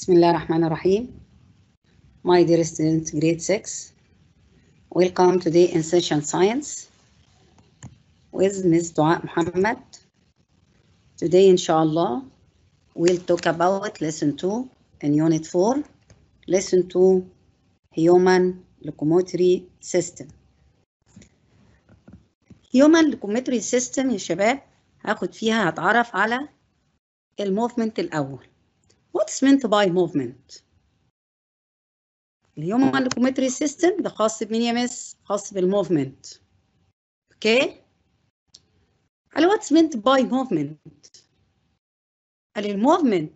بسم الله الرحمن الرحيم My dear students, grade 6 Welcome today in session science with Ms. Dua Muhammad Today, inshallah, we'll talk about lesson 2 in unit 4 Lesson 2 Human Locomotory System Human Locomotory System يا شباب هاخد فيها هتعرف على الموفمنت الأول What's meant by movement? human كوميتري system. The خاص بالنيمس خاص بالموفمنت Okay. And what's meant by movement? قال movement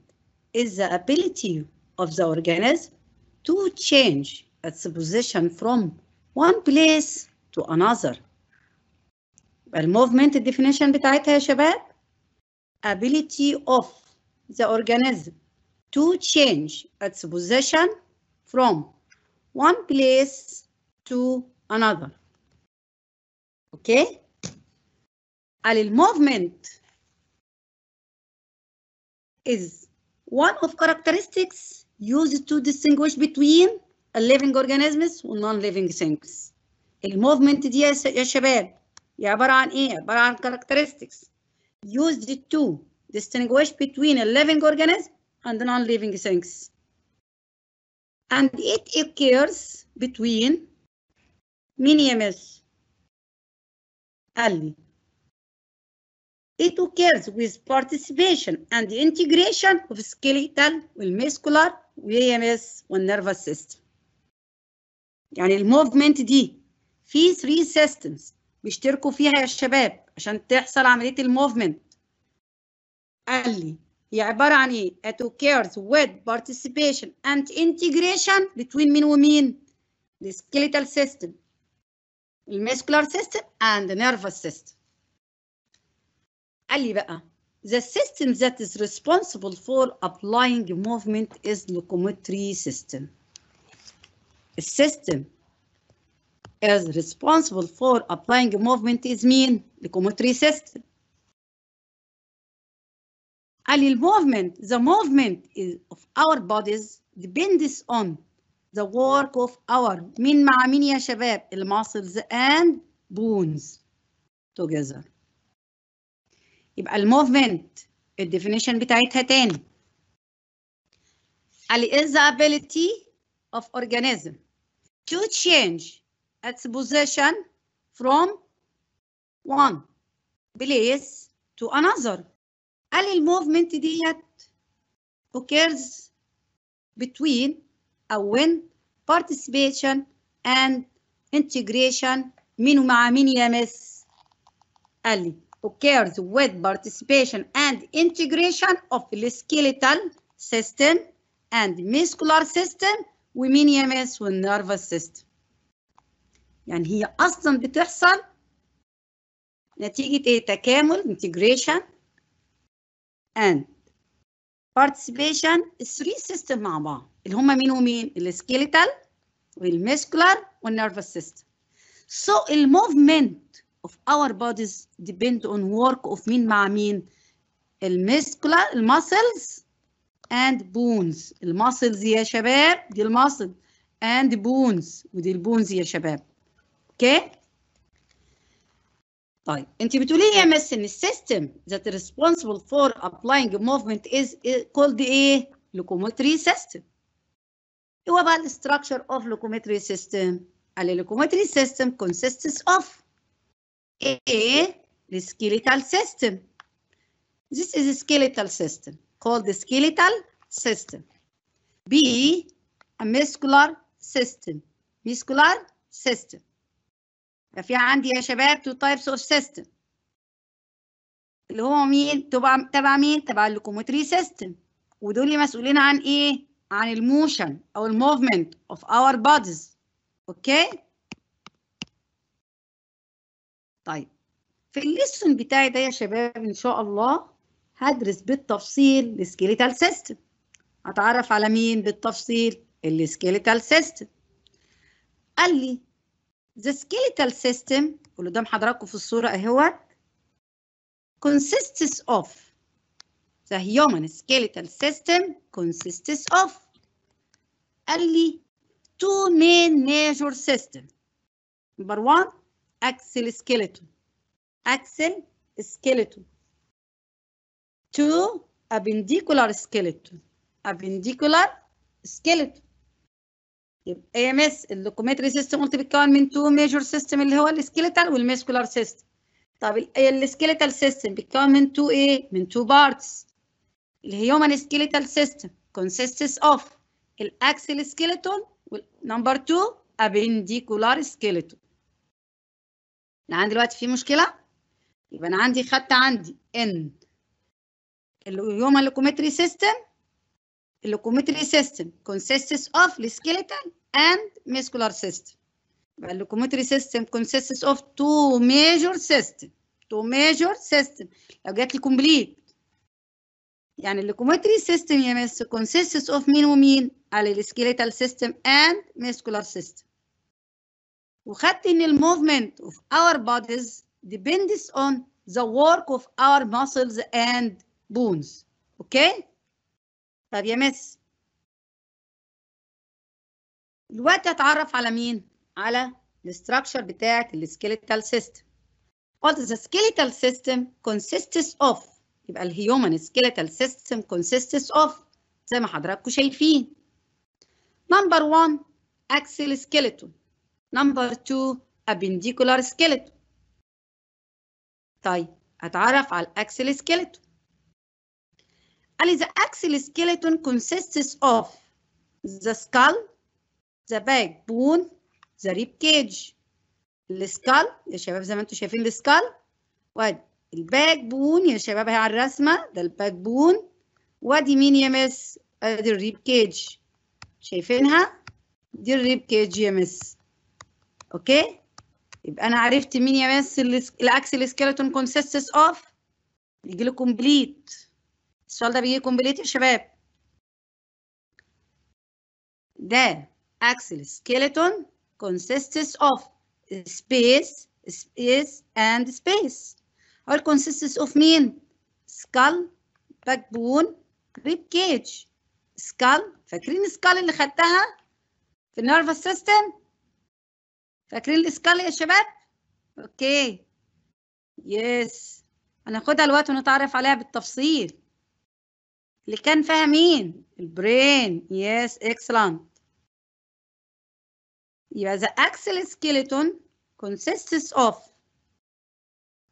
is the ability of the organism to change its position from one place to another movement definition بتاعتها يا شباب ability of the organism to change its position from one place to another. Okay? movement is one of characteristics used to distinguish between living organisms and non living things. A movement يا شباب يا عبارة characteristics used to distinguish between a living organism and non-living things. And it occurs between minimus Ali, It occurs with participation and the integration of skeletal والmuscular VMS nervous system. يعني الموفمنت دي في 3 systems بيشتركوا فيها يا شباب عشان تحصل عملية الموفمنت. قال لي هي عبارة عن إيه؟ It occurs with participation and integration between مين ومين؟ The skeletal system, the muscular system and the nervous system. قال لي بقى The system that is responsible for applying movement is locomotory system. The system is responsible for applying movement is mean locomotory system the movement, the movement is of our bodies depends on the work of our مين مع مين يا the muscles and bones together يبقى الموفمنت الديفينيشن بتاعتها تاني قال is the ability of organism to change its position from one place to another قال الموفمنت ديت occurs between أو when participation and integration مين مع مين يا مس؟ قال لي occurs with participation and integration of the skeletal system and muscular system ومين يا مس والnervous system يعني هي أصلا بتحصل نتيجة إيه تكامل integration and participation three system مع بعض اللي هما مين ومين السكيليتال والمسكولار والنيرفس سيستم so الموفمنت of our bodies depend on work of مين مع مين المسكولار المسلز and bones المسلز يا شباب دي المسل and bones ودي البونز يا شباب اوكي okay? The انت بتقولي لي يا مس ان responsible for applying movement is called the locomotor system هو the structure of locomotor system The locomotor system consists of a the skeletal system this is a skeletal system called the skeletal system b a muscular system muscular system ففي عندي يا شباب تو تايبس اوف سيستم اللي هو مين تبع تبع مين تبع اللوكوموتري سيستم ودول اللي مسؤولين عن ايه عن الموشن او الموفمنت اوف اور بودز اوكي طيب في الليسون بتاعي ده يا شباب ان شاء الله هدرس بالتفصيل السكيليتال سيستم هتعرف على مين بالتفصيل السكيليتال سيستم قال لي The skeletal system اللي قدام حضراتكم في الصورة اهو consists of the human skeletal system consists of قال لي two main major system number one axial skeleton axial skeleton two appendicular skeleton appendicular skeleton يبقى اي ام اس اللوكوميتري سيستم قلت بيتكون من تو ميجور سيستم اللي هو السكيلتال والميسكولار سيستم طب السكيلتال سيستم بيتكون من تو ايه من تو بارتس الهيومن سكيلتال سيستم consists اوف الاكسل سكيلتون نمبر 2 ابنديكولار سكيلتون انا عندي دلوقتي في مشكله يبقى انا عندي خدت عندي ان الهيومن لوكوميتري سيستم locomotory system consists of the skeletal and muscular system. The locomotory system consists of two major system. Two major system. لو جات لي complete يعني اللوكوموتري system consists of minimum ومين؟ على skeletal system and muscular system. وخدت ان movement of our bodies depends on the work of our muscles and bones. Okay? طب يا مس دلوقتي هتعرف على مين؟ على الاستراكشر بتاعت السكيليتال سيستم. قلت ذا skeletal سيستم كونسيستس اوف يبقى الهيومن skeletal سيستم كونسيستس اوف زي ما حضراتكم شايفين. نمبر 1 اكسل skeleton. نمبر 2 ابنديكولار skeleton. طيب هتعرف على الاكسل skeleton. قال لي the skeleton consists of the skull, the backbone, the rib cage. السكال يا شباب زي ما انتم شايفين السكال وادي الباك بون يا شباب هي على الرسمه ده الباك بون وادي مين يا مس؟ ادي آه، الريب كيج شايفينها؟ دي الريب كيج يا مس اوكي؟ يبقى انا عرفت مين يا مس الاكسل سكيلتون كونسيستس اوف complete السؤال ده بيجي كومبليت يا شباب ده axial skeleton consists of space space and space هو consists of مين skull backbone rib cage skull فاكرين skull اللي خدتها في nervous system فاكرين skull يا شباب اوكي يس هناخدها الوقت ونتعرف عليها بالتفصيل اللي كان فيها مين البرين يس اكسلنت يبقى the axle skeleton consists of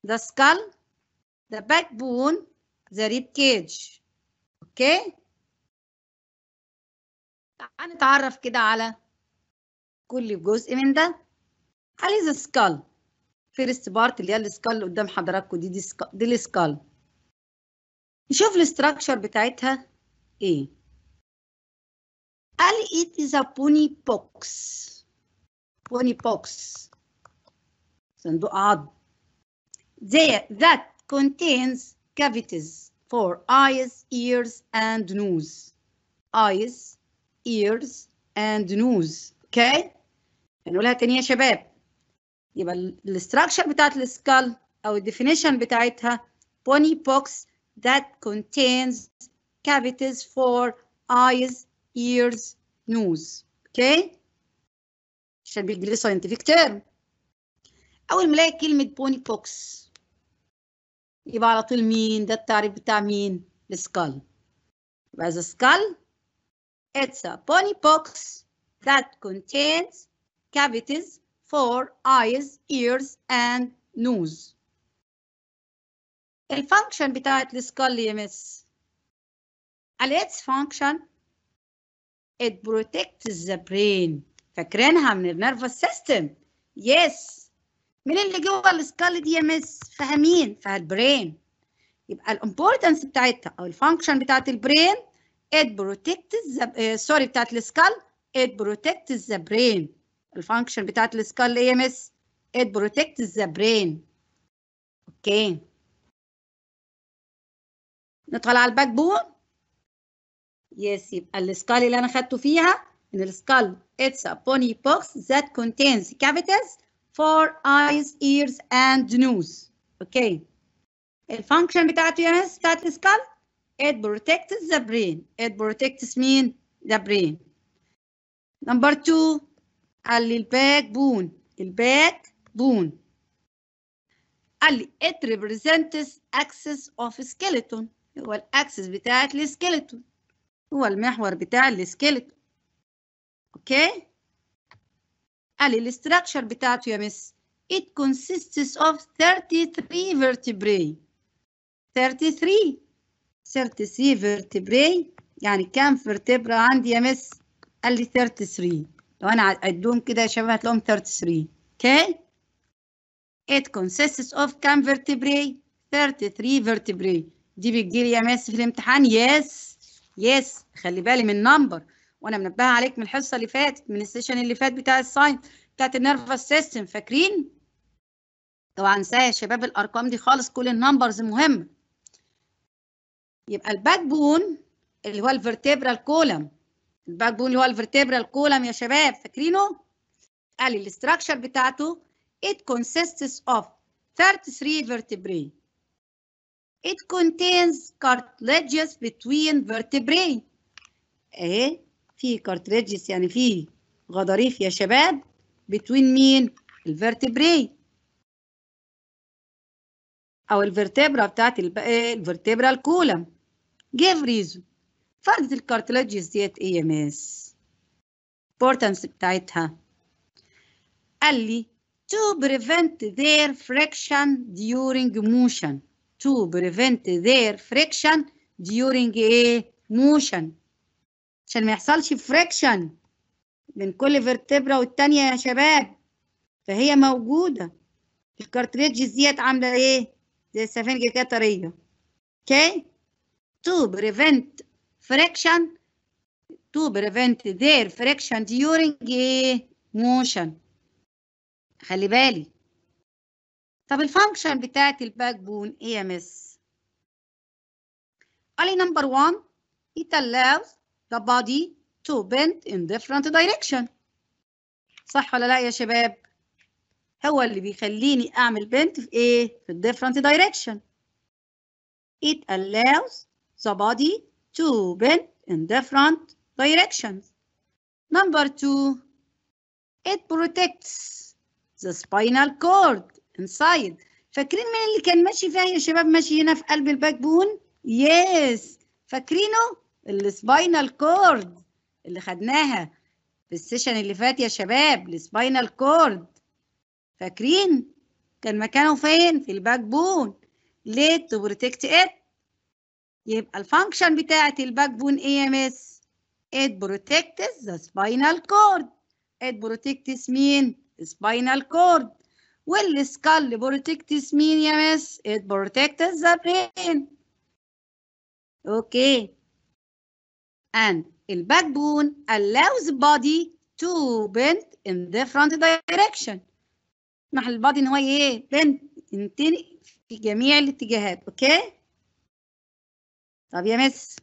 the skull the backbone the rib cage اوكي تعال نتعرف كده على كل جزء من ده هل ذا skull first part اللي هي السكال اللي قدام حضراتكم دي دي, دي نشوف الاستراكشر بتاعتها ايه قال it is a pony box pony box صندوق عض there that contains cavities for eyes, ears and nose eyes, ears and nose okay هنقولها تاني يا شباب يبقى الاستراكشر بتاعت السكال او الديفينيشن بتاعتها pony box that contains cavities for eyes, ears, nose. Okay? عشان a scientific term. أول ما الاقي كلمة بوني فوكس يبقى على طول مين؟ ده التعريف بتاع مين؟ السكال. يبقى the skull It's a pony box that contains cavities for eyes, ears, and nose. الفانكشن بتاعت السكال يا مس its function it protects the brain فاكرينها من النيرفس سيستم يس من اللي جوه السكال دي يا فاهمين فالبرين يبقى الامبورتنس بتاعتها او الفانكشن بتاعت البرين it protects the سوري uh, eh, بتاعت السكال it protects the brain الفانكشن بتاعت السكال ايه يا مس it protects the brain اوكي okay. نطلع على الباك بون يس يبقى السكال اللي انا خدته فيها ان السكال اتس ا بوني بوكس ذات كونتينز كافيتيز فور ايز ايرز اند نوز اوكي الفانكشن بتاعته يا ناس بتاعت السكال it protects the brain it protects مين the brain number two قال لي الباك بون الباك بون قال لي it represents axis of skeleton هو الاكسس بتاعت السكيلتون هو المحور بتاع السكيلتون اوكي قال الاستراكشر بتاعته يا مس it consists of 33 vertebrae 33 33 vertebrae يعني كام vertebra عندي يا مس قال لي 33 لو انا عدهم كده يا شباب هتلاقيهم 33 اوكي it consists of كام vertebrae 33 vertebrae دي لي يا ماس في الامتحان يس يس خلي بالي من نمبر وانا منبهه عليك من الحصه اللي فاتت من السيشن اللي فات بتاع الساين بتاعت النيرفس سيستم فاكرين طبعا انساها يا شباب الارقام دي خالص كل النمبرز مهمه يبقى الباك بون اللي هو الفرتبرال كولم الباك بون اللي هو الفرتبرال كولم يا شباب فاكرينه قال الاستراكشر بتاعته it consists of 33 vertebrae It contains cartilages between vertebrae. ايه في cartilages يعني في غضاريف يا شباب between مين؟ vertebrae. أو الفرتبرا بتاعت الفرتبرا الكولم. give reason. فردة الكارتلاجز ديت إيه يا ماس؟ importance بتاعتها. قال لي to prevent their friction during motion. to prevent their friction during a motion عشان ما يحصلش friction بين كل فيرتبرا والتانية يا شباب فهي موجودة الكارتريدجز ديت عاملة ايه؟ زي السفنجة كده طرية اوكي؟ to prevent friction to prevent their friction during a motion خلي بالي طب الفانكشن بتاعت الباك بون ايه يا مس قال لي نمبر 1 it allows the body to bend in different direction صح ولا لا يا شباب هو اللي بيخليني اعمل بنت في ايه في different direction it allows the body to bend in different directions number 2 it protects the spinal cord انسايد فاكرين مين اللي كان ماشي فيها يا شباب ماشي هنا في قلب الباك بون يس فاكرينه السباينال كورد اللي خدناها في السيشن اللي فات يا شباب السباينال كورد فاكرين كان مكانه فين في الباك بون ليه تو بروتكت ات يبقى الفانكشن بتاعه الباك بون ايه ام اس it protects the spinal cord it protects مين spinal cord والسكال protects مين يا مس؟ it protects the brain. اوكي. and backbone allows body to bend in different direction. اسمح للبادي ان هو ايه؟ bend ينتني في جميع الاتجاهات، اوكي؟ طب يا مس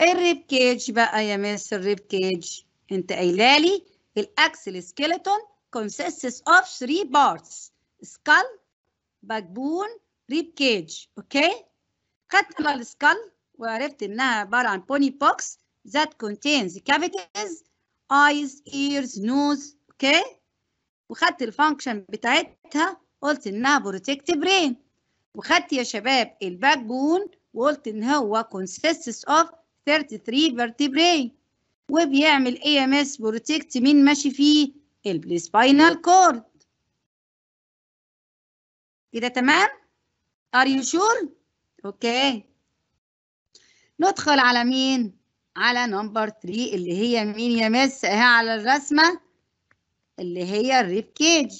الريب كيج بقى يا مس الريب كيج انت قايله لي الاكسل سكيلتون consists of three parts skull backbone rib cage اوكي okay? خدت على السكال وعرفت انها عباره عن بوني بوكس that contains cavities eyes ears nose okay? وخدت الفانكشن بتاعتها قلت انها بروتكت برين وخدت يا شباب الباك بون وقلت ان هو consists of 33 vertebrae وبيعمل اي ام اس بروتكت مين ماشي فيه السباينال كورد كده تمام ار يو شور اوكي ندخل على مين على نمبر 3 اللي هي مين يا مس اهي على الرسمه اللي هي الريب كيج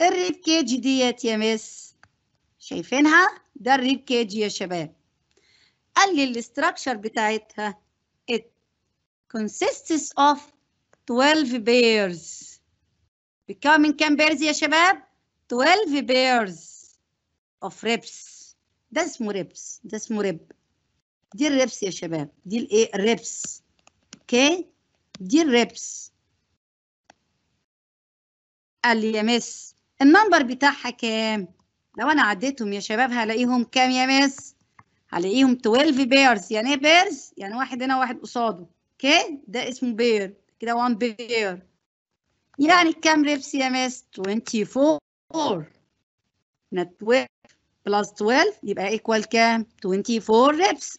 الريب كيج ديت يا مس شايفينها ده الريب كيج يا شباب قال لي الاستراكشر بتاعتها it consists of 12 بيرز بيتكون من كام بيرز يا شباب 12 بيرز اوف ريبس ده اسمه ريبس ده اسمه ريب دي الريبس يا شباب دي الايه الريبس اوكي دي الريبس قال لي يا مس النمبر بتاعها كام لو انا عديتهم يا شباب هلاقيهم كام يا مس هلاقيهم 12 بيرز يعني ايه بيرز يعني واحد هنا واحد قصاده اوكي ده اسمه بير كده 1 بير يعني كم ريب سي ام اس 24 هنا 12 بلس 12 يبقى ايكوال كام 24 ريبس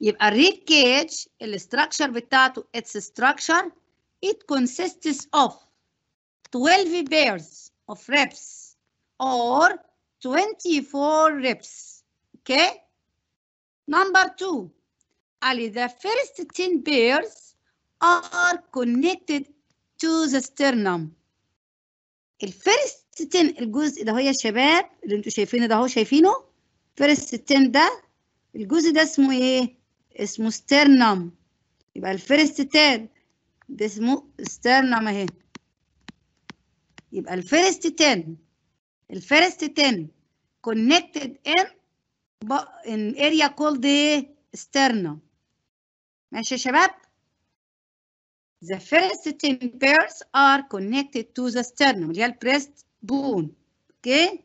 يبقى الريب كيج الاستراكشر بتاعته اتس ستراكشر it consists of 12 pairs of reps or 24 reps okay number 2 Ali the first 10 pairs are connected to the sternum الفيرست 10 الجزء ده هو يا شباب اللي انتوا شايفينه ده اهو شايفينه فيرست 10 ده الجزء ده اسمه ايه اسمه sternum يبقى الفيرست 10 ده اسمه sternum اهي يبقى الفيرست 10 الفيرست 10 connected in in area called sternum ماشي يا شباب The first 10 pairs are connected to the sternum اللي هي البريست بون. اوكي؟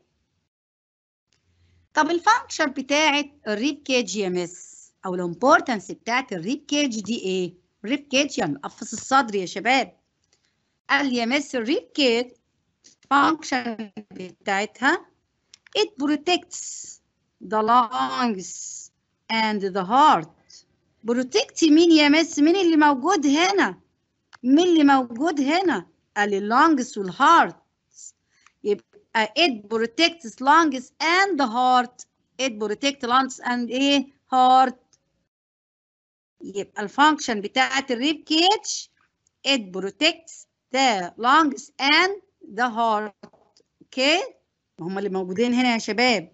طب الفانكشن بتاعت الريب كيج يا مس او الامبورتنس بتاعت الريب كيج دي ايه؟ الريب كيج يعني مقفص الصدر يا شباب. قال يا مس الريب كيج function بتاعتها it protects the lungs and the heart protect مين يا مس مين اللي موجود هنا مين اللي موجود هنا قال اللونجز والهارت يبقى it protects lungs and heart it protects lungs and ايه heart يبقى الفانكشن بتاعت الريب كيتش it protects the lungs and the heart اوكي okay. هما اللي موجودين هنا يا شباب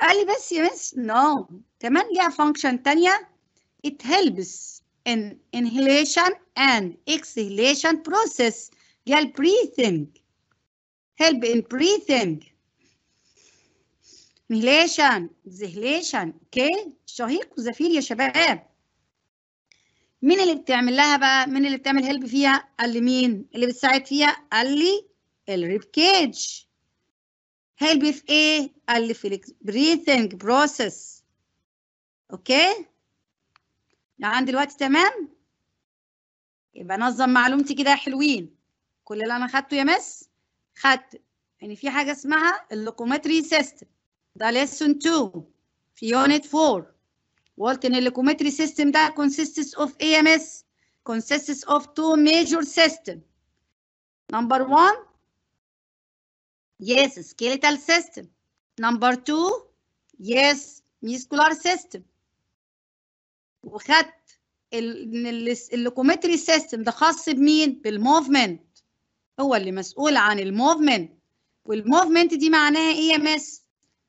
قال لي بس يا مس نو no. كمان ليها فانكشن تانية it helps in inhalation and exhalation process قال breathing help in breathing inhalation exhalation اوكي شهيق وزفير يا شباب مين اللي بتعمل لها بقى مين اللي بتعمل هيلب فيها قال لي مين اللي بتساعد فيها قال لي الريب كيج هيلب في ايه قال لي في البريثنج بروسيس اوكي يعني دلوقتي تمام يبقى نظم معلومتي كده حلوين كل اللي انا خدته يا مس خدت ان يعني في حاجه اسمها اللوكومتري سيستم ده ليسون 2 في يونت 4 وقلت ان اللوكومتري سيستم ده consists of ايه يا مس consists of two major سيستم number 1 yes skeletal system number 2 yes muscular system وخدت اللوكومتري سيستم ده خاص بمين بالموفمنت هو اللي مسؤول عن الموفمنت والموفمنت دي معناها ايه يا مس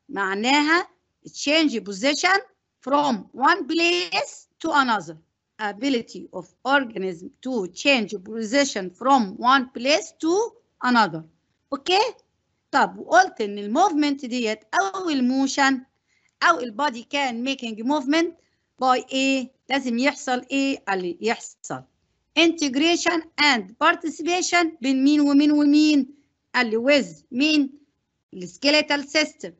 معناها change position from one place to another ability of organism to change position from one place to another اوكي طب وقلت ان الموفمنت ديت او الموشن او البادي كان ميكينج موفمنت باي ايه لازم يحصل ايه قال لي يحصل integration and participation بين مين ومين ومين قال لي with مين السكيليتال سيستم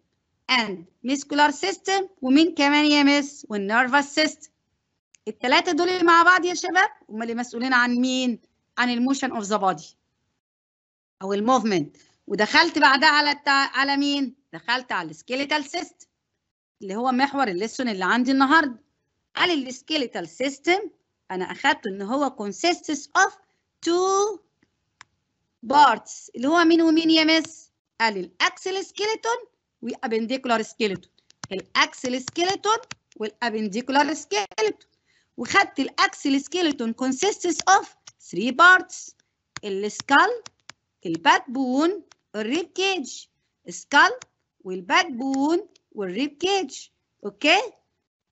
and muscular system ومين كمان يا مس والنيرفس system التلاتة دول مع بعض يا شباب هم اللي مسؤولين عن مين عن الموشن اوف ذا بادي او الموفمنت ودخلت بعدها على التع... على مين دخلت على السكيليتال سيستم اللي هو محور الليسون اللي عندي النهارده قال السكيلتال سيستم انا اخدته ان هو consists of two parts اللي هو مين ومين يا مس قال الاكسل سكيلتون والابنديكولار سكيلتون الاكسل سكيلتون والابنديكولار سكيلتون وخدت الاكسل سكيلتون consists of three parts السكال الباك بون الريب كيج سكال والباك بون والريب كيج اوكي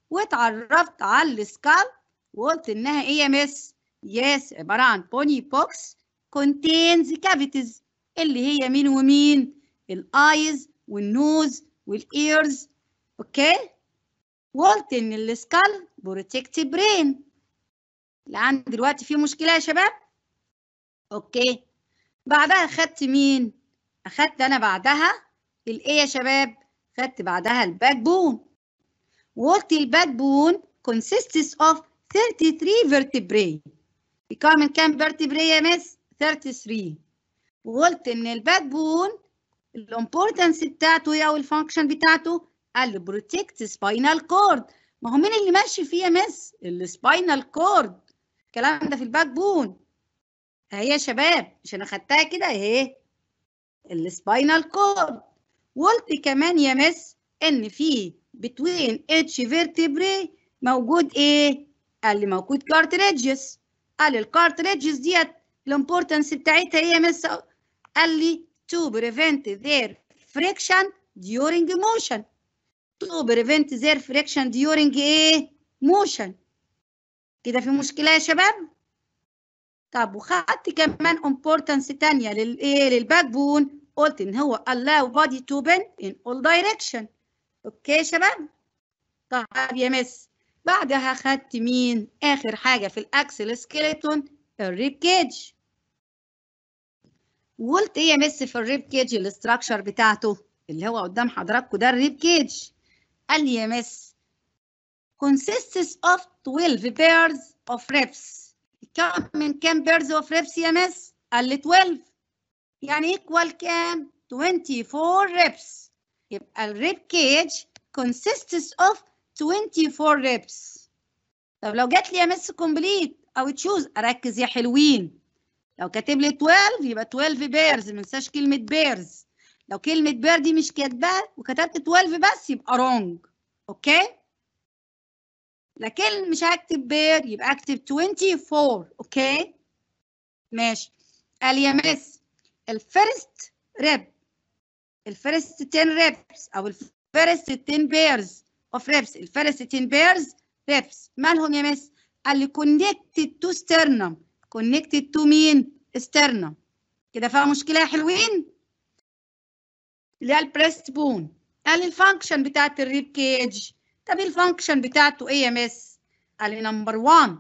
واتعرفت على السكال وقلت انها ايه يا مس يس عباره عن بوني بوكس كونتينز كافيتيز اللي هي مين ومين الايز والنوز والايرز اوكي وقلت ان السكال بروتكت برين لان دلوقتي في مشكله يا شباب اوكي بعدها خدت مين اخدت انا بعدها الايه يا شباب خدت بعدها الباك بون what backbone consists of 33 vertebrae بيكون من كام vertebrae يا مس 33 وقلت ان الباك بون الامبورتنس بتاعته ايه او الفانكشن بتاعته اللي لي بروتكت سباينال كورد ما هو مين اللي ماشي فيه يا مس السباينال كورد الكلام ده في الباك بون اهي يا شباب مش انا خدتها كده اهي السباينال كورد وقلت كمان يا مس ان فيه between each vertebrae موجود ايه؟ قال لي موجود cartridges قال لي الكارتريجز ديت الامبورتنس بتاعتها ايه يا مس قال لي to prevent their friction during motion to prevent their friction during ايه؟ motion كده في مشكلة يا شباب؟ طب وخدت كمان امبورتنس تانية للايه؟ للباك بون قلت ان هو allow body to bend in all direction اوكي يا شباب طيب يا مس بعدها خدت مين اخر حاجه في الاكسل سكيلتون الريب كيج وقلت ايه يا مس في الريب كيج الاستراكشر بتاعته اللي هو قدام حضراتكم ده الريب كيج قال لي يا مس consists of 12 pairs of ribs كم من كام بيرز اوف ريبس يا مس قال لي 12 يعني ايكوال كام 24 ريبس يبقى الريب كيج consists of 24 ribs طب لو جات لي مس كومبليت او تشوز اركز يا حلوين لو كاتب لي 12 يبقى 12 بيرز ما انساش كلمه بيرز لو كلمه بير دي مش كاتباها وكتبت 12 بس يبقى رونج اوكي لكن مش هكتب بير يبقى اكتب 24 اوكي ماشي قال يا مس الفيرست ريب الفيرست 10 ريبس او الفيرست 10 بيرز اوف ريبس الفيرست 10 بيرز ريبس مالهم يا مس؟ قال لي كونكتد تو سترنم كونكتد تو مين؟ سترنم كده فيها مشكله يا حلوين؟ اللي هي البريست بون قال لي الفانكشن بتاعت الريب كيج طب الفانكشن بتاعته ايه يا مس؟ قال لي نمبر 1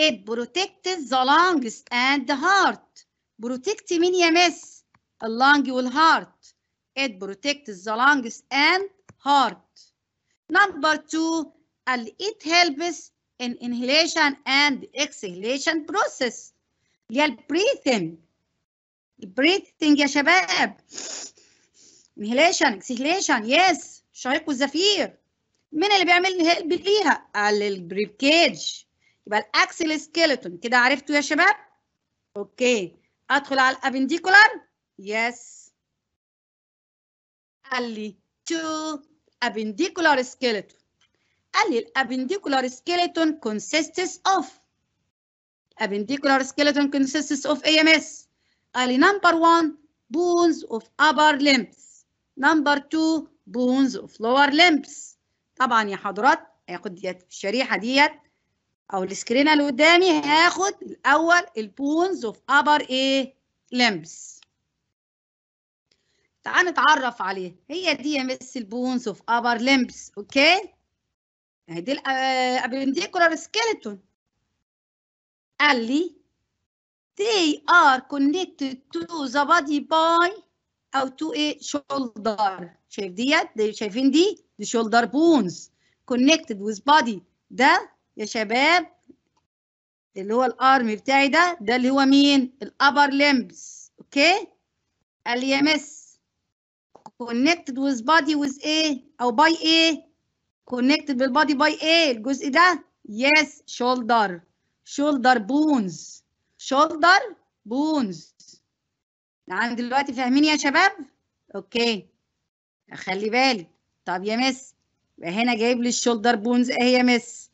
it protects the lungs and the heart بروتكت مين يا مس؟ اللانج والهارت. it protects the lungs and heart number two it helps in inhalation and exhalation process اللي breathing breathing يا شباب inhalation exhalation yes شهيق والزفير مين اللي بيعمل هيلب ليها قال البريب كيج يبقى الاكسل سكيلتون كده عرفتوا يا شباب اوكي ادخل على الابنديكولار Yes. قال لي two appendicular skeleton. قال لي appendicular skeleton consists of appendicular skeleton consists of AMS. قال لي number one bones of upper limbs. Number two bones of lower limbs. طبعا يا حضرات هاخد ديت الشريحة ديت أو السكرين اللي قدامي هاخد الأول البونز اوف upper ايه limbs. تعال نتعرف عليها هي دي يا مس البونز اوف ابر لمبس اوكي هي يعني دي الابنديكولار آه، سكيلتون قال لي they are connected to the body by او to a shoulder شايف ديت دي شايفين دي دي shoulder bones connected with body ده يا شباب اللي هو الارم بتاعي ده ده اللي هو مين الابر لمبس اوكي قال لي يا مس connected with body with ايه او by ايه connected بالbody by ايه الجزء ده yes shoulder shoulder bones shoulder bones عندي نعم، دلوقتي فاهمين يا شباب اوكي خلي بالك طب يا مس هنا جايب لي الشولدر بونز ايه يا مس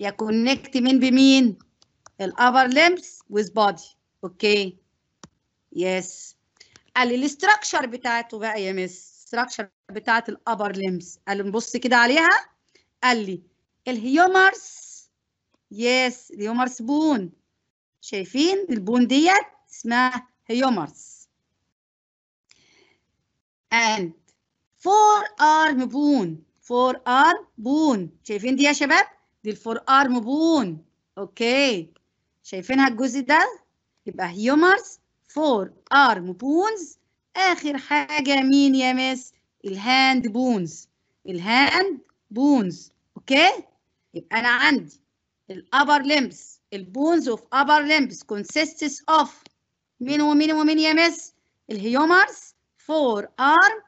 يا كونكت مين بمين الابر لمبس ويز بادي اوكي يس قال لي الاستراكشر بتاعته بقى يا مس الاستراكشر بتاعت الابر ليمز قال لي نبص كده عليها قال لي الهيومرز يس الهيومرز بون شايفين البون ديت اسمها هيومرز and فور ارم بون فور ارم بون شايفين دي يا شباب دي الفور ارم بون اوكي شايفينها الجزء ده يبقى هيومرز فور ارم بونز اخر حاجه مين يا مس الهاند بونز الهاند بونز اوكي يبقى انا عندي الابر لمبس البونز اوف ابر لمبس consists اوف مين ومين ومين يا مس الهيومرز فور ارم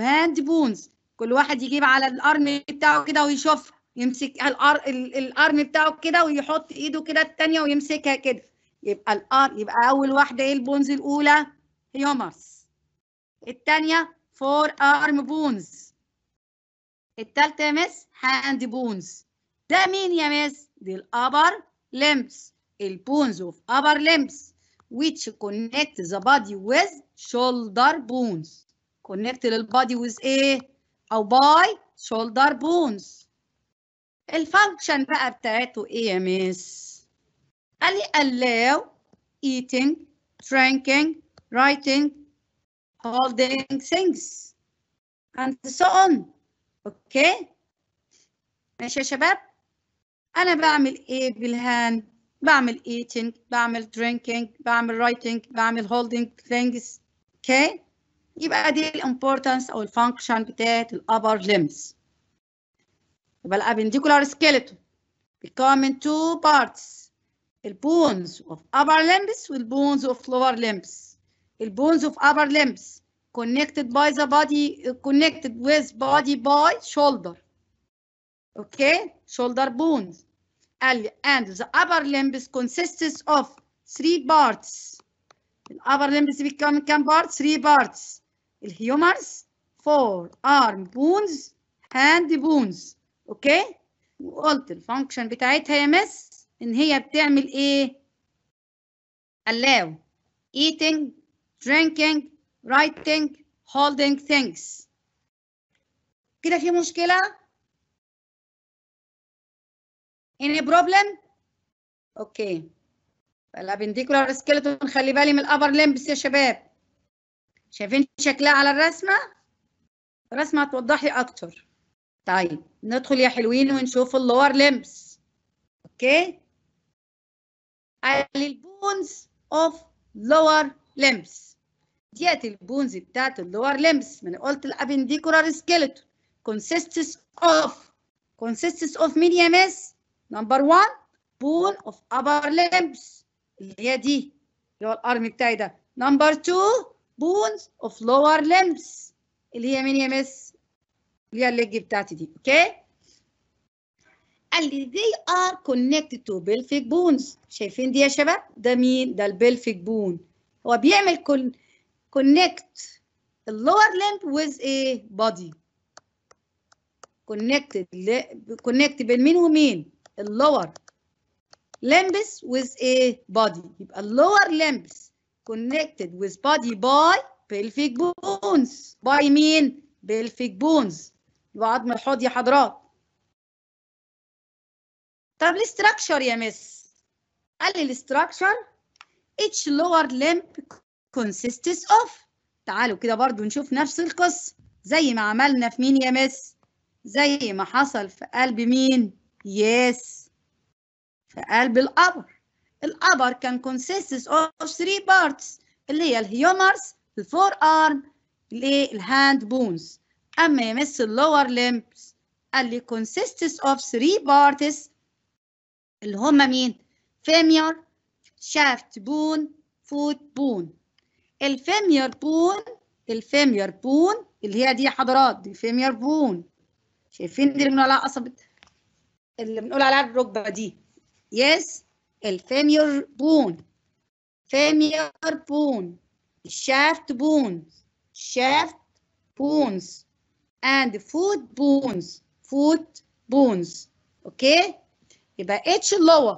هاند بونز كل واحد يجيب على الارم بتاعه كده ويشوفها يمسك الارم بتاعه كده ويحط ايده كده التانية ويمسكها كده يبقى الار يبقى اول واحده ايه البونز الاولى هيومرز الثانيه فور ارم بونز الثالثه يا مس هاند بونز ده مين يا مس دي الابر لمبس البونز اوف ابر لمبس which connect the body with shoulder bones connect body with ايه او باي shoulder bones الفانكشن بقى بتاعته ايه يا مس Ali allow eating, drinking, writing, holding things, and so on. Okay? ماشي يا شباب؟ أنا بعمل إيه بالهاند؟ بعمل eating, بعمل drinking, بعمل writing, بعمل holding things. Okay? يبقى دي الامبورتانس أو الفانكشن بتاعت الأبر limbs. يبقى الابنديكولار سكيلتون become in two parts bones of upper limbs bones of lower limbs bones of upper limbs connected by the body uh, connected with body by shoulder okay shoulder bones and the upper limbs consists of three parts the upper limbs become can part three parts the humors four arm bones hand bones okay the function بتاعتها يا مس ان هي بتعمل ايه allow eating drinking writing holding things كده في مشكلة any problem اوكي الابنديكولار سكيلتون خلي بالي من الابر لمبس يا شباب شايفين شكلها على الرسمة الرسمة هتوضح لي اكتر طيب ندخل يا حلوين ونشوف اللور لمبس اوكي على البونز اوف لور لمبس ديت البونز بتاعت اللور لمبس من قلت الابنديكولار سكيلتون consists of consists of مين يا مس؟ نمبر 1 بون اوف ابر limbs اللي هي دي اللي هو الارم بتاعي ده نمبر 2 بونز اوف lower limbs اللي هي مين يا مس؟ اللي هي الليج بتاعتي دي اوكي okay? قال لي they are connected to pelvic bones شايفين دي يا شباب ده مين ده البلفيك بون هو بيعمل connect connect lower limb with a body connected connect بين مين ومين اللور limbs with a body يبقى اللور limbs connected with body by pelvic bones by مين pelvic bones يبقى الحوض يا حضرات طب الاستراكشر يا مس قال لي الاستراكشر اتش lower limb consists of تعالوا كده برضو نشوف نفس القصة زي ما عملنا في مين يا مس زي ما حصل في قلب مين يس في قلب القبر القبر كان consists of three parts اللي هي الهيومرز الفور ارم الايه الهاند بونز اما يمس اللور لمبس قال لي consists of three parts اللي هم مين؟ فيمير شافت بون فوت بون الفيمير بون الفيمير بون اللي هي دي حضرات دي فيمير بون شايفين دي اللي بنقول عليها قصب اللي بنقول عليها الركبه دي يس الفيمير بون فيمير بون شافت بون شافت بونز and foot bones foot bones okay يبقى each lower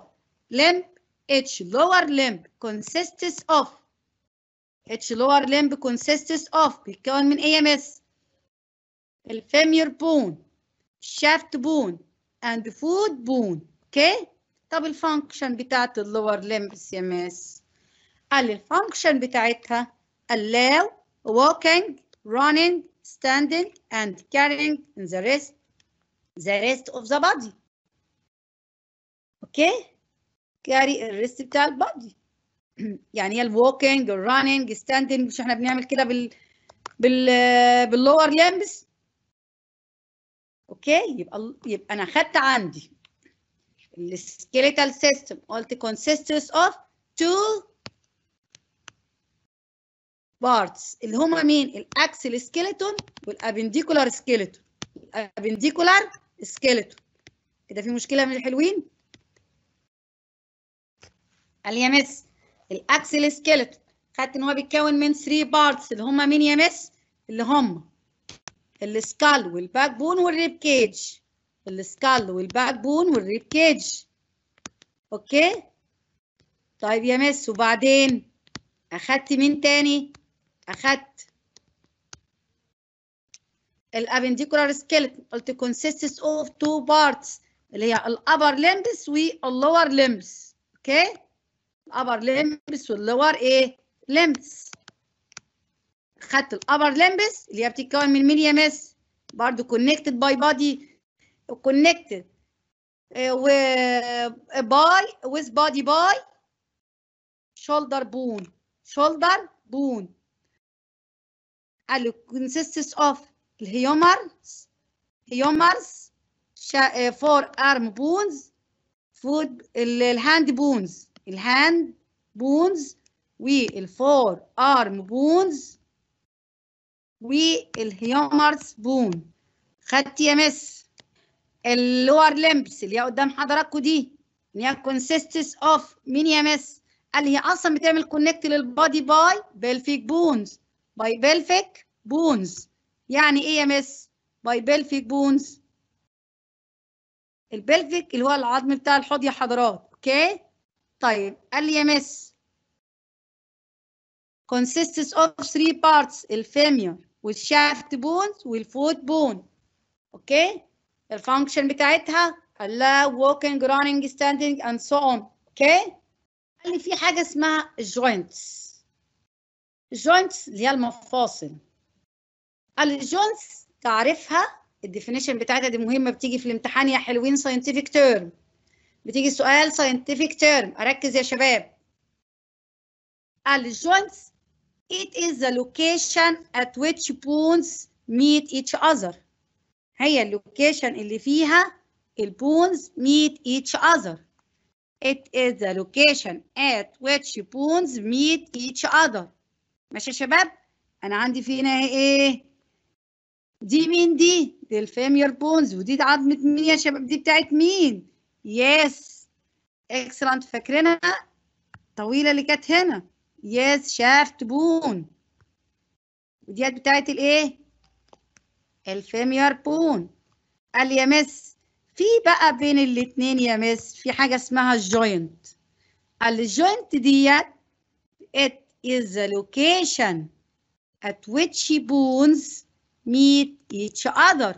limb each lower limb consists of each lower limb consists of بيتكون من AMS الفيمير بون shaft bone and foot bone okay طب الفانكشن بتاعت اللور limb CMS قال الفانكشن بتاعتها allow walking running standing and carrying in the rest the rest of the body اوكي كاري الريست بتاع البادي يعني هي الووكينج الرانينج ستاندينج مش احنا بنعمل كده بال بال باللور لمس اوكي يبقى يبقى انا خدت عندي السكيليتال سيستم قلت consists of two parts اللي هما مين الاكسل سكيلتون والابنديكولار سكيلتون الابنديكولار سكيلتون كده في مشكله من الحلوين قال يا مس الاكسل سكيلت خدت ان هو بيتكون من 3 بارتس اللي هم مين يا مس اللي هم السكال والباك بون والريب كيج السكال والباك بون والريب كيج اوكي طيب يا مس وبعدين اخدت مين تاني اخدت الابنديكولار سكيلت قلت consists of two parts اللي هي الابر لمبس واللور لمبس اوكي الابر لمبس واللور ايه لمبس خدت الابر لمبس اللي هي بتتكون من مين يا مس برضه كونكتد باي بادي كونكتد و باي ويز بادي باي شولدر بون شولدر بون قال كونسيستس اوف الهيومرز هيومرز فور ارم بونز فود الهاند بونز الهاند بونز والفور ارم بونز والهيومرز بون خدت يا مس اللور لمبس اللي هي قدام حضراتكم دي اللي هي كونسيستس اوف مين يا مس قال هي اصلا بتعمل كونكت للبادي باي بيلفيك بونز باي بيلفيك بونز يعني ايه يا مس باي بيلفيك بونز البلفيك اللي هو العظم بتاع الحوض يا حضرات اوكي طيب اليمس consists of three parts الفيميور والشافت بونز والفوت بون اوكي الفانكشن بتاعتها لا walking running standing and so on اوكي قال لي في حاجه اسمها الجوينتس الجوينتس اللي هي المفاصل قال الجوينتس تعرفها الديفينيشن بتاعتها دي مهمه بتيجي في الامتحان يا حلوين ساينتفك تيرم بتيجي السؤال scientific term أركز يا شباب الجونز joints it is the location at which bones meet each other هي اللوكيشن اللي فيها البونز meet each other It is the location at which bones meet each other. ماشي يا شباب؟ أنا عندي فينا إيه؟ دي مين دي؟ دي الفيمير بونز ودي عظمة مين يا شباب؟ دي بتاعت مين؟ يس اكسلنت فاكرينها طويله اللي كانت هنا يس شافت بون وديت بتاعت الايه الفيمير بون قال يا مس في بقى بين الاتنين يا مس في حاجه اسمها الجوينت قال الجوينت ديت it is the location at which bones meet each other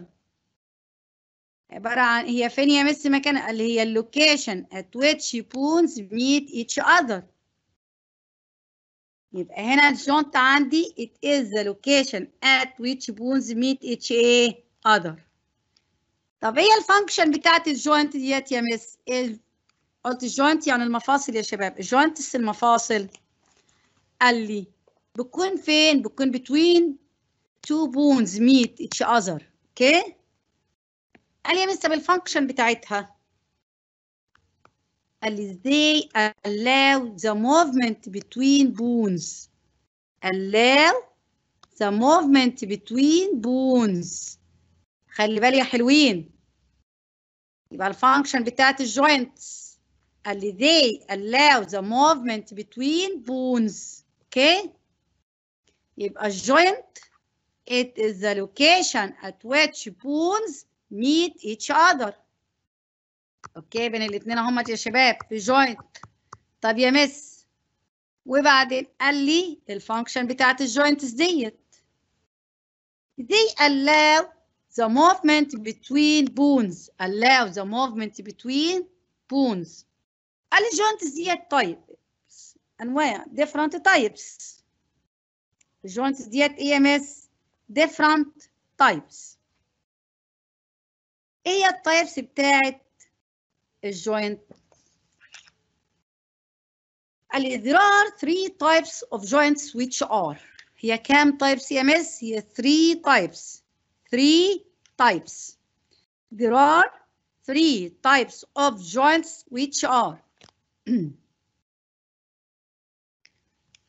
عبارة عن هي فين يا مس مكانها اللي هي اللوكيشن at which points meet each other يبقى هنا الجونت عندي it is the location at which points meet each other طب هي الفانكشن بتاعت الجوينت ديت يا مس قلت الجوينت يعني المفاصل يا شباب الجوينتس المفاصل قال لي بتكون فين بتكون between two bones meet each other اوكي okay? قال لي مستر بالفانكشن بتاعتها قال لي ازاي allow the movement between bones allow the movement between bones خلي بالي يا حلوين يبقى الفانكشن بتاعت الجوينتس قال لي they allow the movement between bones اوكي okay. يبقى الجوينت it is the location at which bones meet each other اوكي بين الاثنين هما يا شباب في joint طب يا مس وبعدين قال لي الفانكشن بتاعت الجوينتس ديت they allow the movement between bones allow the movement between bones قال لي الجوينتس ديت طيب انواع different types الجوينتس ديت ايه يا مس different types ايه هي التايبس بتاعت الجوينت قال لي there are three types of joints which are هي كام types يا مس هي three types three types there are three types of joints which are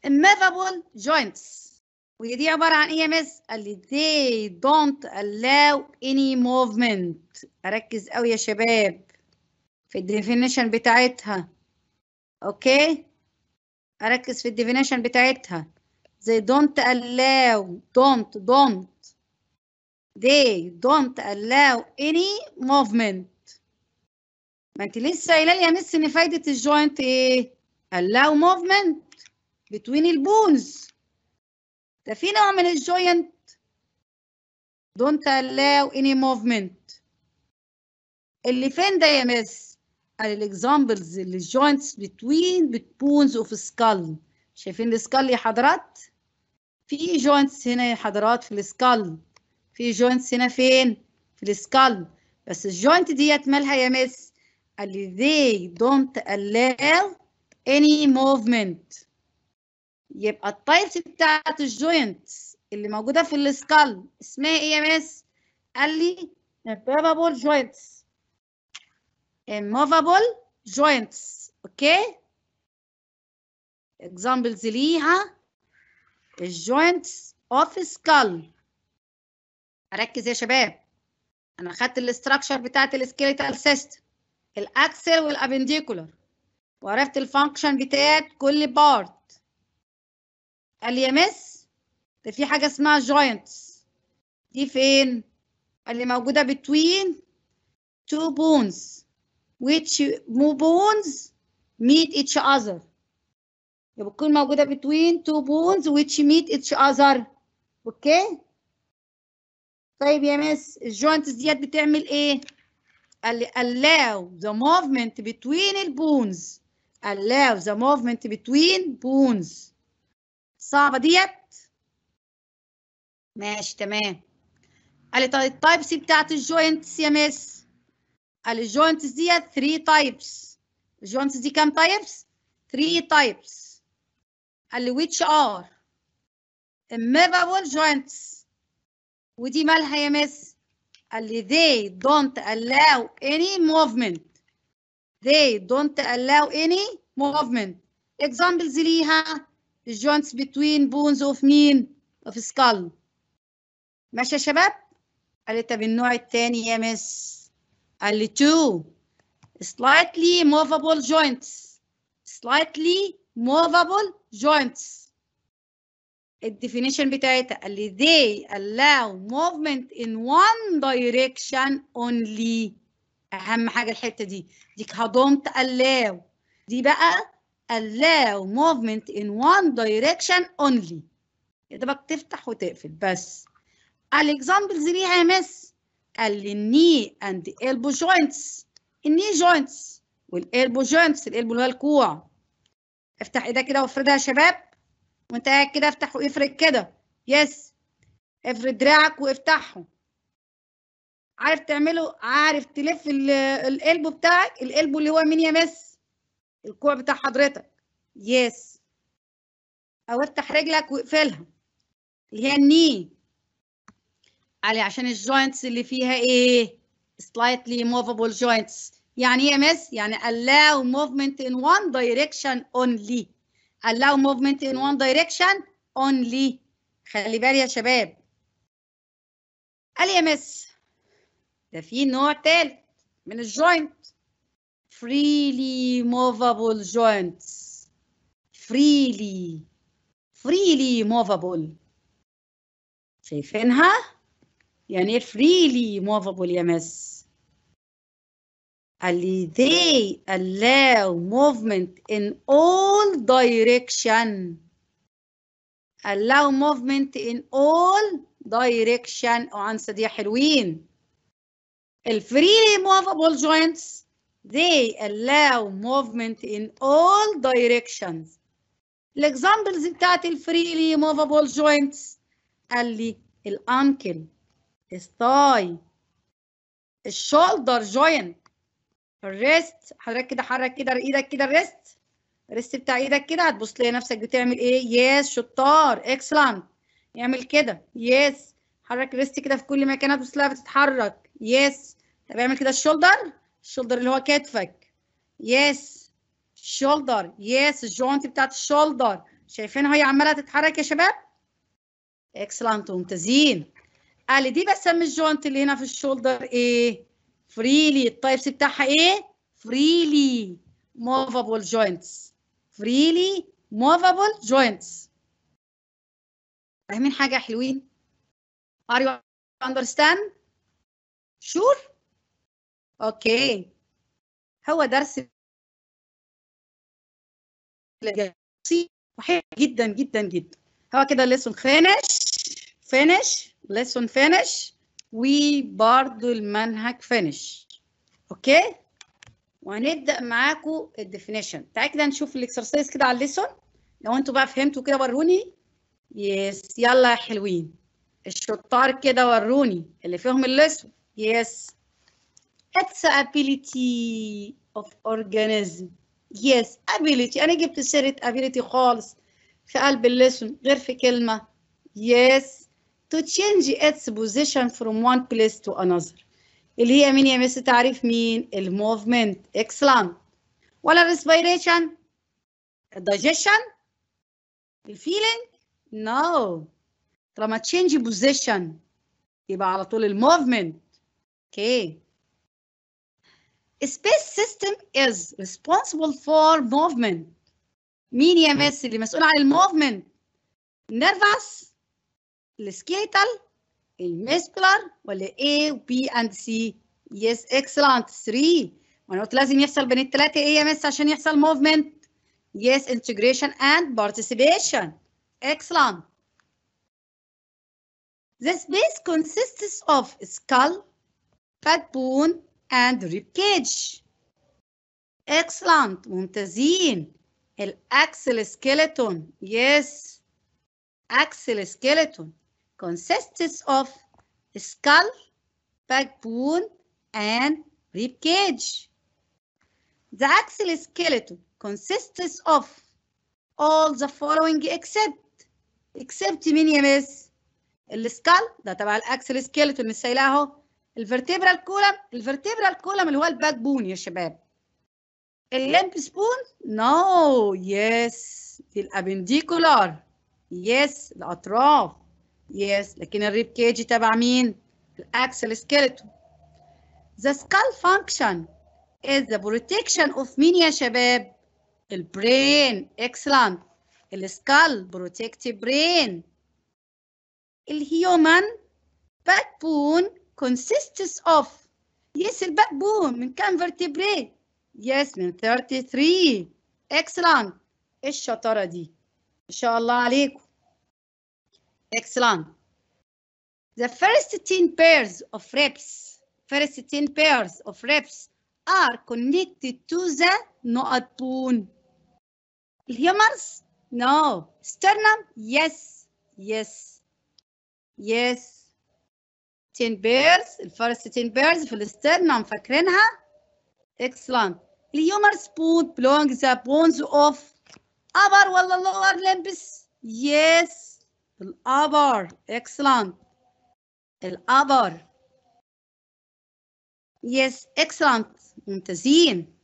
immovable joints وهي دي عبارة عن ايه يا مس؟ قال لي they don't allow any movement أركز قوي يا شباب في الديفينيشن بتاعتها اوكي أركز في الديفينيشن بتاعتها they don't allow don't don't they don't allow any movement ما انت لسه قايله لي يا مس ان فايده الجوينت ايه؟ allow movement between bones ده في نوع من الجوينت don't allow any movement اللي فين ده يا مس قال الاكزامبلز اللي الجوينتس بتوين بتبونز اوف سكال شايفين السكال يا حضرات في جوينتس هنا يا حضرات في السكال في جوينتس هنا فين في السكال بس الجوينت ديت مالها يا مس قال لي they don't allow any movement يبقى التايلز بتاعت الجوينت اللي موجوده في السكال اسمها ايه يا مس؟ قال لي امبابابول joints امبابابول joints اوكي اكزامبلز ليها الجوينتس اوف سكال ركز يا شباب انا خدت الاستراكشر بتاعت السكيليتال سيستم الاكسل والابنديكولر وعرفت الفانكشن بتاعت كل بارت قال لي يا مس ده في حاجه اسمها جوينتس دي فين اللي موجوده بتوين two bones which bones meet each other يبقى بتكون موجوده between two bones which meet each other اوكي طيب يا مس الجوينتس ديت بتعمل ايه قال allow the movement between bones allow the movement between bones صعبة ديت ماشي تمام قال لي طيب التايبس بتاعت الجوينتس يا مس قال الجوينتس ديت 3 تايبس الجوينتس دي كام تايبس 3 تايبس قال لي which are immovable joints ودي مالها يا مس قال لي they don't allow any movement they don't allow any movement examples ليها joints between bones of مين of skull ماشي يا شباب قالت طب النوع الثاني يا مس قال لي two slightly movable joints slightly movable joints الديفينيشن بتاعتها قال لي they allow movement in one direction only اهم حاجه الحته دي ديك هضمت allow دي بقى allow movement in one direction only يا دوبك تفتح وتقفل بس الاكزامبلز ليها يا مس قال لي الني اند البو جوينتس الني جوينتس والالبو جوينتس الالبو اللي هو الكوع افتح ايدك كده وافردها يا شباب وانت قاعد كده افتح وافرد كده يس افرد دراعك وافتحه عارف تعمله عارف تلف القلب بتاعك القلب اللي هو مين يا مس الكوع بتاع حضرتك يس او افتح رجلك واقفلها اللي هي الني علي عشان الجوينتس اللي فيها ايه slightly movable joints يعني ايه يا مس يعني allow movement in one direction only allow movement in one direction only خلي بالي يا شباب قال يا مس ده في نوع تالت من الجوينت freely movable joints freely freely movable شايفينها يعني ايه freely movable يا مس اللي they allow movement in all direction allow movement in all direction وعنسة دي حلوين الفريلي موفابل جوينتس They allow movement in all directions. الاكزامبلز بتاعت الفريلي موفابل جوينتس قال لي الانكل الثاي الشولدر جوينت الريست حضرتك كده حرك كده ايدك كده الريست الريست بتاع ايدك كده هتبص لي نفسك بتعمل ايه يس شطار اكسلنت يعمل كده يس حرك الريست كده في كل مكان هتبص لها بتتحرك يس طب اعمل كده الشولدر الشولدر اللي هو كتفك يس الشولدر يس الجوينت بتاعت الشولدر شايفينها هي عماله تتحرك يا شباب اكسلنت ممتازين قال دي بسمي الجوينت اللي هنا في الشولدر ايه فريلي الطيبس بتاعها ايه فريلي موفابل جوينتس فريلي موفابل جوينتس فاهمين حاجه حلوين ار يو اندرستاند شور sure? اوكي هو درس صحيح وحلو جدا جدا جدا هو كده ليسون فينش فينش ليسون فينش وبرده المنهج فينش اوكي وهنبدا معاكم الديفينيشن تعالى كده نشوف الاكسرسايز كده على الليسون لو انتوا بقى فهمتوا كده وروني يس يلا يا حلوين الشطار كده وروني اللي فيهم الليسون يس That's the ability of organism. Yes, ability. أنا جبت سيرة ability خالص في قلب الليسون غير في كلمة. Yes. To change its position from one place to another. اللي هي مين يا مس تعريف مين؟ الموفمنت. Excellent. ولا respiration؟ digestion؟ Feeling? No. طالما change position يبقى على طول الموفمنت. Okay. space system is responsible for movement مين يا ماس اللي مسؤول عن الموفمنت nervous السكيتال المسكولار ولا A, B, and C yes excellent 3 وانا قلت لازم يحصل بين الثلاثه ايه عشان يحصل movement. yes integration and participation excellent The space consists of skull, backbone, and rib cage. Excellent, ممتازين. Axial skeleton, yes. Axial skeleton consists of skull, backbone, and rib cage. The axial skeleton consists of all the following except except مين يا miss؟ السكال ده تبع الاكسل سكيلتون مش شايلاه اهو الفرتبرال كولم الفرتبرال كولم اللي هو الباك بون يا شباب اللمب سبون نو يس دي الابنديكولار يس الاطراف يس لكن الريب كيج تبع مين الاكسل سكيلتو ذا سكال فانكشن از ذا بروتكشن اوف مين يا شباب البرين اكسلنت السكال بروتكتيف برين الهيومن باك بون consists of yes the backbone, من كام vertebrae yes من 33 excellent ايه الشطاره دي ان شاء الله عليكم excellent the first 10 pairs of ribs. first 10 pairs of ribs are connected to the نقط bone. الهيومرز no sternum yes yes yes 10 بيرز الفارست 10 بيرز في الاسترنم فاكرينها اكسلانت الهيومر سبوت بلونج ذا بونز اوف upper ولا lower limbs yes الابر excellent الابر yes excellent ممتازين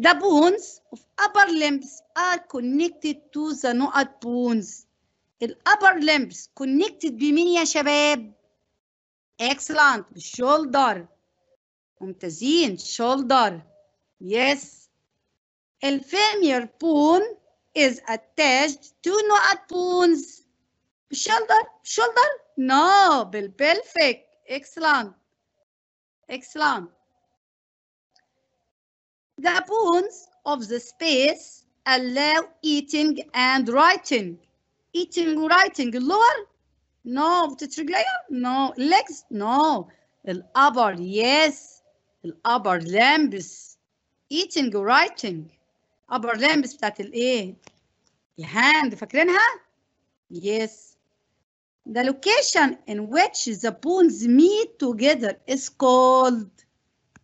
The bones of upper limbs are connected to the noad bones The upper limbs connected many a شباب excellent shoulder ممتازين shoulder yes The الفيمير bone is attached to no bones shoulder shoulder no بالpelvic excellent excellent the bones of the space allow eating and writing eating, writing, lower? No. Tetraglia? No. Legs? No. upper? yes. upper limbs. Eating, writing. upper limbs بتاعت الايه؟ hand, فاكرينها؟ Yes. The location in which the bones meet together is called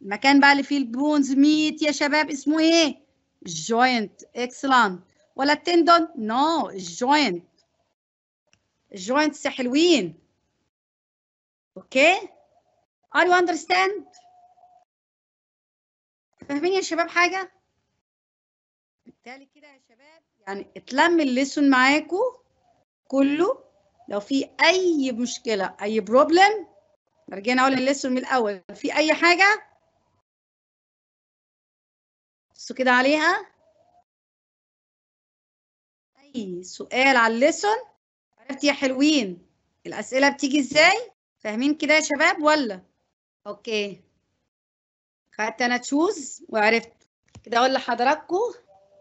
المكان بقى اللي فيه البونز ميت يا شباب اسمه ايه؟ joint excellent ولا التندون؟ no joint الجوينتس حلوين اوكي ار يو اندرستاند فاهمين يا شباب حاجه بالتالي كده يا شباب يعني اتلم الليسون معاكو كله لو في اي مشكله اي بروبلم رجعنا اقول الليسون من الاول في اي حاجه بصوا كده عليها اي سؤال على الليسون عرفت يا حلوين الأسئلة بتيجي إزاي فاهمين كده يا شباب ولا أوكي خدت أنا تشوز وعرفت كده أقول لحضراتكم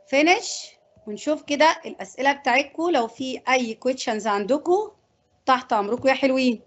فينش ونشوف كده الأسئلة بتاعتكم لو في أي كويتشنز عندكم تحت أمركم يا حلوين